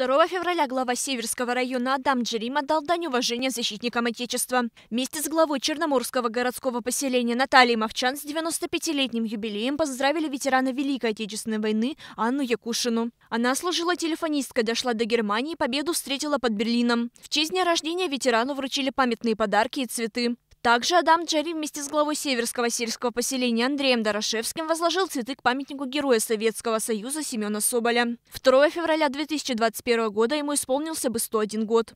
2 февраля глава Северского района Адам Джерим отдал дань уважения защитникам Отечества. Вместе с главой Черноморского городского поселения Натальей Мовчан с 95-летним юбилеем поздравили ветерана Великой Отечественной войны Анну Якушину. Она служила телефонисткой, дошла до Германии, победу встретила под Берлином. В честь дня рождения ветерану вручили памятные подарки и цветы. Также Адам Джари вместе с главой Северского сельского поселения Андреем Дорошевским возложил цветы к памятнику героя Советского Союза Семена Соболя. 2 февраля 2021 года ему исполнился бы 101 год.